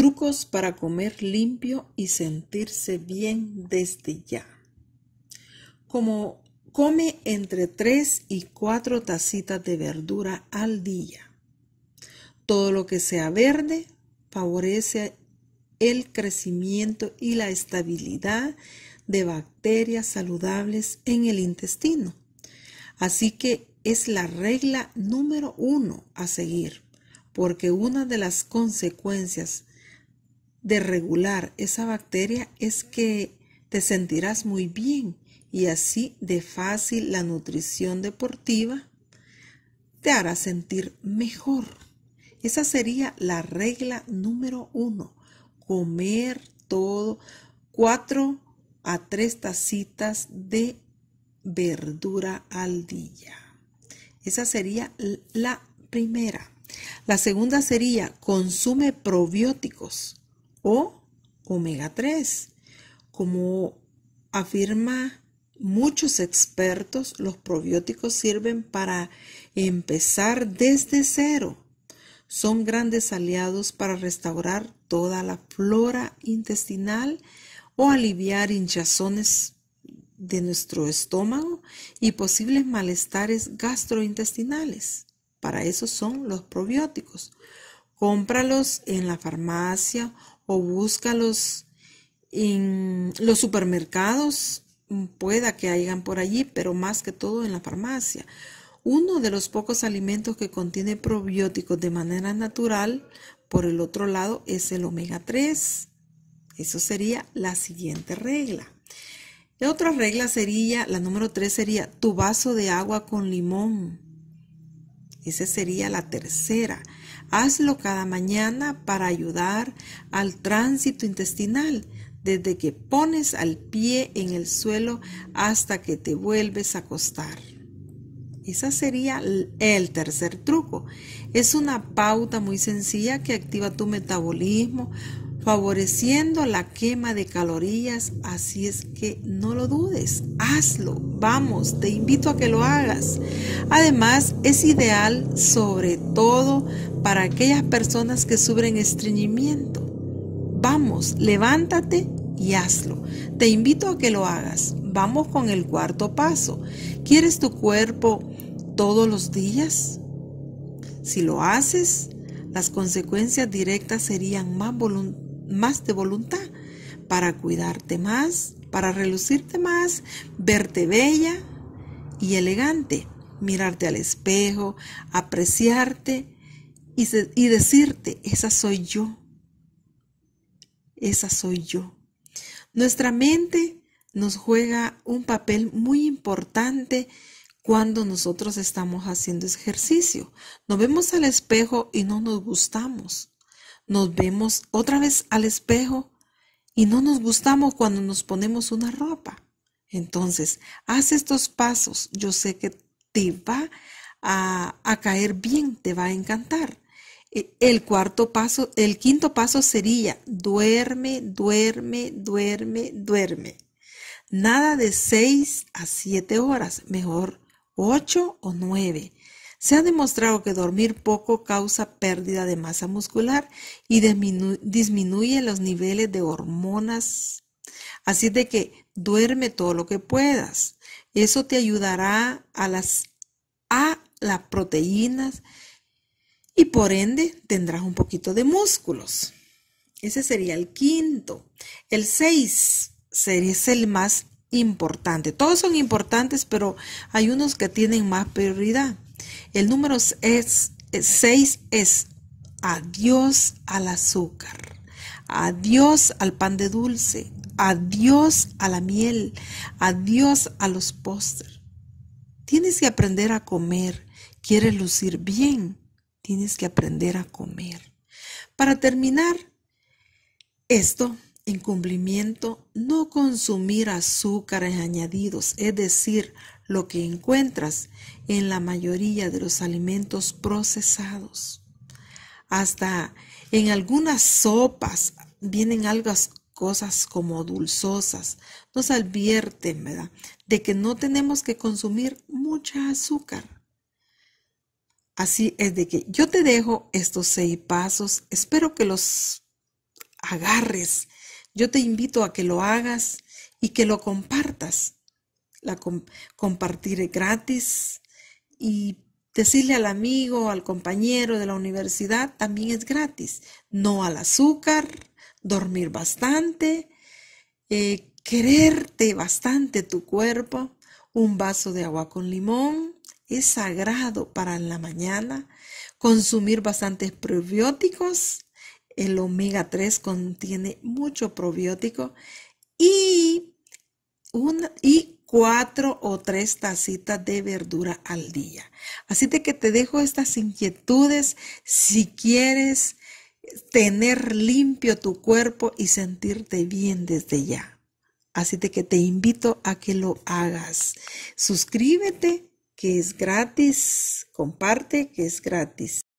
Trucos para comer limpio y sentirse bien desde ya. Como come entre 3 y 4 tacitas de verdura al día. Todo lo que sea verde favorece el crecimiento y la estabilidad de bacterias saludables en el intestino. Así que es la regla número uno a seguir, porque una de las consecuencias de regular esa bacteria es que te sentirás muy bien y así de fácil la nutrición deportiva te hará sentir mejor. Esa sería la regla número uno. Comer todo, cuatro a tres tacitas de verdura al día. Esa sería la primera. La segunda sería consume probióticos o omega 3. Como afirma muchos expertos, los probióticos sirven para empezar desde cero. Son grandes aliados para restaurar toda la flora intestinal o aliviar hinchazones de nuestro estómago y posibles malestares gastrointestinales. Para eso son los probióticos. Cómpralos en la farmacia o búscalos en los supermercados, pueda que hayan por allí, pero más que todo en la farmacia. Uno de los pocos alimentos que contiene probióticos de manera natural, por el otro lado, es el omega 3. Eso sería la siguiente regla. otra regla sería, la número 3 sería tu vaso de agua con limón. Esa sería la tercera. Hazlo cada mañana para ayudar al tránsito intestinal, desde que pones al pie en el suelo hasta que te vuelves a acostar. Ese sería el tercer truco. Es una pauta muy sencilla que activa tu metabolismo, favoreciendo la quema de calorías, así es que no lo dudes, hazlo, vamos, te invito a que lo hagas. Además, es ideal sobre todo para aquellas personas que sufren estreñimiento. Vamos, levántate y hazlo. Te invito a que lo hagas. Vamos con el cuarto paso. ¿Quieres tu cuerpo todos los días? Si lo haces, las consecuencias directas serían más voluntarias más de voluntad para cuidarte más, para relucirte más, verte bella y elegante, mirarte al espejo, apreciarte y, y decirte, esa soy yo, esa soy yo. Nuestra mente nos juega un papel muy importante cuando nosotros estamos haciendo ejercicio. Nos vemos al espejo y no nos gustamos nos vemos otra vez al espejo y no nos gustamos cuando nos ponemos una ropa. Entonces, haz estos pasos. Yo sé que te va a, caer bien, te va a encantar. E, el cuarto paso, el quinto paso sería duerme, duerme, duerme, duerme. Nada de seis a siete horas, mejor ocho o nueve. Se ha demostrado que dormir poco causa pérdida de masa muscular y disminuye los niveles de hormonas. Así de que duerme todo lo que puedas. Eso te ayudará a las, a las proteínas y por ende tendrás un poquito de músculos. Ese sería el quinto. El seis sería el más importante. Todos son importantes, pero hay unos que tienen más prioridad. El número 6 eh, es, adiós al azúcar, adiós al pan de dulce, adiós a la miel, adiós a los postres. Tienes que aprender a comer. Quieres lucir bien, tienes que aprender a comer. Para terminar, esto en cumplimiento, no consumir azúcares añadidos, es decir, lo que encuentras en la mayoría de los alimentos procesados. Hasta en algunas sopas vienen algunas cosas como dulzosas. Nos advierten, ¿verdad?, de que no tenemos que consumir mucha azúcar. Así es de que yo te dejo estos seis pasos. Espero que los agarres. Yo te invito a que lo hagas y que lo compartas la compartir gratis y decirle al amigo, al compañero de la universidad también es gratis. No al azúcar, dormir bastante, eh, quererte bastante tu cuerpo, un vaso de agua con limón es sagrado para la mañana, consumir bastantes probióticos, el omega 3 contiene mucho probiótico y, una, y cuatro o tres tacitas de verdura al día. Así de que te dejo estas inquietudes si quieres tener limpio tu cuerpo y sentirte bien desde ya. Así de que te invito a que lo hagas. Suscríbete, que es gratis. Comparte, que es gratis.